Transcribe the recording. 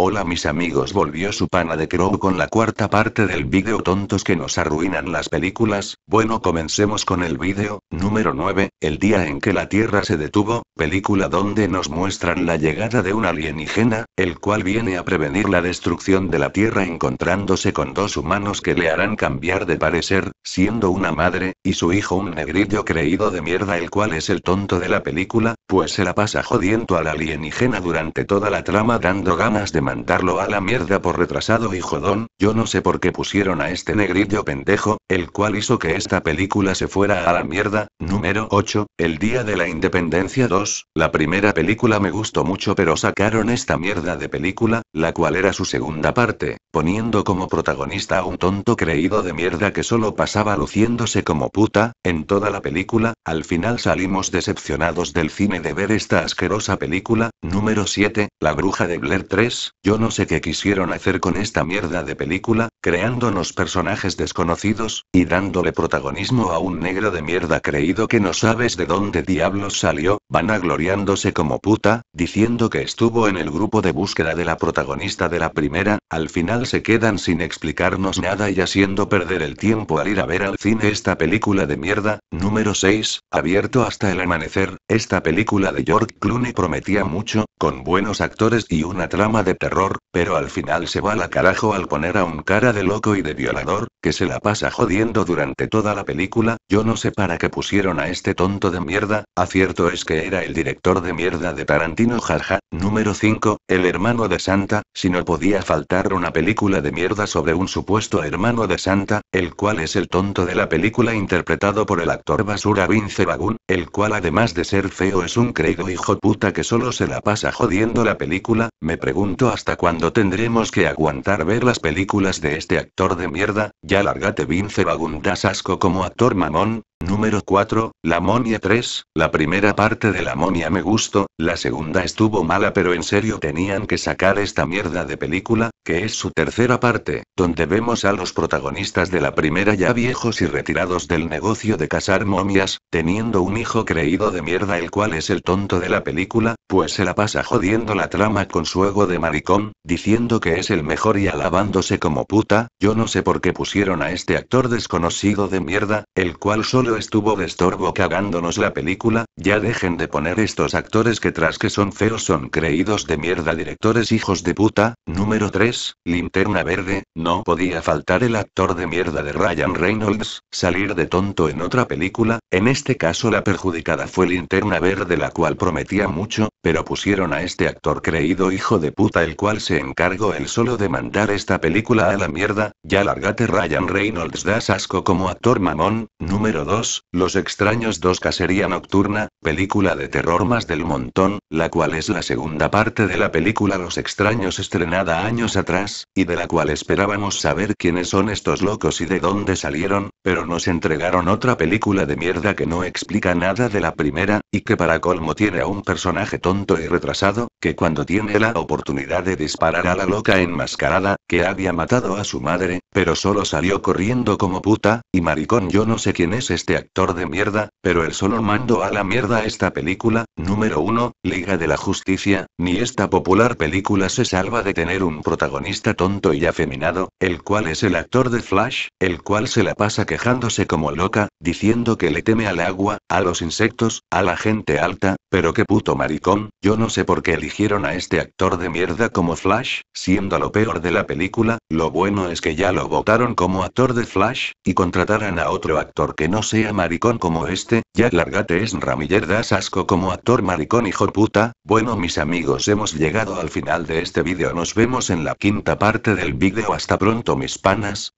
Hola mis amigos volvió su pana de Crow con la cuarta parte del vídeo tontos que nos arruinan las películas, bueno comencemos con el vídeo, número 9, el día en que la Tierra se detuvo, película donde nos muestran la llegada de un alienígena, el cual viene a prevenir la destrucción de la Tierra encontrándose con dos humanos que le harán cambiar de parecer, siendo una madre, y su hijo un negrillo creído de mierda el cual es el tonto de la película, pues se la pasa jodiendo al alienígena durante toda la trama dando ganas de mandarlo a la mierda por retrasado y jodón, yo no sé por qué pusieron a este negrillo pendejo, el cual hizo que esta película se fuera a la mierda. Número 8, El Día de la Independencia 2, la primera película me gustó mucho pero sacaron esta mierda de película, la cual era su segunda parte, poniendo como protagonista a un tonto creído de mierda que solo pasaba luciéndose como puta, en toda la película, al final salimos decepcionados del cine de ver esta asquerosa película, número 7, La bruja de Blair 3, yo no sé qué quisieron hacer con esta mierda de película, creándonos personajes desconocidos, y dándole protagonismo a un negro de mierda creído que no sabes de dónde diablos salió, van vanagloriándose como puta, diciendo que estuvo en el grupo de búsqueda de la protagonista de la primera, al final se quedan sin explicarnos nada y haciendo perder el tiempo al ir a ver al cine esta película de mierda, número 6, abierto hasta el amanecer, esta película de George Clooney prometía mucho, con buenos actores y una trama de terror, pero al final se va la carajo al poner a un cara de loco y de violador, que se la pasa jodiendo durante toda la película, yo no sé para qué pusieron a este tonto de mierda, acierto es que era el director de mierda de Tarantino jaja, número 5, el hermano de Santa, si no podía faltar una película de mierda sobre un supuesto hermano de Santa, el cual es el tonto de la película interpretado por el actor basura Vince Bagun, el cual además de ser feo es un creído hijo puta que solo se la pasa jodiendo la película, me pregunto hasta cuándo tendremos que aguantar ver las películas de este actor de mierda, ya largate Vince asco como actor mamón, Número 4, La Monia 3, la primera parte de La Monia me gustó, la segunda estuvo mala pero en serio tenían que sacar esta mierda de película, que es su tercera parte, donde vemos a los protagonistas de la primera ya viejos y retirados del negocio de cazar momias, teniendo un hijo creído de mierda el cual es el tonto de la película, pues se la pasa jodiendo la trama con su ego de maricón, diciendo que es el mejor y alabándose como puta, yo no sé por qué pusieron a este actor desconocido de mierda, el cual solo estuvo de estorbo cagándonos la película, ya dejen de poner estos actores que tras que son feos son creídos de mierda directores hijos de puta, número 3, linterna verde, no podía faltar el actor de mierda de Ryan Reynolds, salir de tonto en otra película, en este caso la perjudicada fue linterna verde la cual prometía mucho, pero pusieron a este actor creído hijo de puta el cual se encargó el solo de mandar esta película a la mierda, ya largate Ryan Reynolds das asco como actor mamón, número 2, los extraños 2 Cacería Nocturna, película de terror más del montón, la cual es la segunda parte de la película Los extraños estrenada años atrás, y de la cual esperábamos saber quiénes son estos locos y de dónde salieron, pero nos entregaron otra película de mierda que no explica nada de la primera, y que para colmo tiene a un personaje tonto y retrasado, que cuando tiene la oportunidad de disparar a la loca enmascarada, que había matado a su madre, pero solo salió corriendo como puta, y maricón yo no sé quién es este actor de mierda, pero él solo mandó a la mierda esta película, número 1, Liga de la Justicia, ni esta popular película se salva de tener un protagonista tonto y afeminado, el cual es el actor de Flash, el cual se la pasa quejándose como loca, diciendo que le teme al agua, a los insectos, a la gente alta, pero qué puto maricón, yo no sé por qué eligieron a este actor de mierda como Flash, siendo lo peor de la película, lo bueno es que ya lo votaron como actor de Flash, y contrataran a otro actor que no sea maricón como este, ya largate es Ramiller das asco como actor maricón hijo puta, bueno mis amigos hemos llegado al final de este vídeo nos vemos en la quinta parte del vídeo hasta pronto mis panas,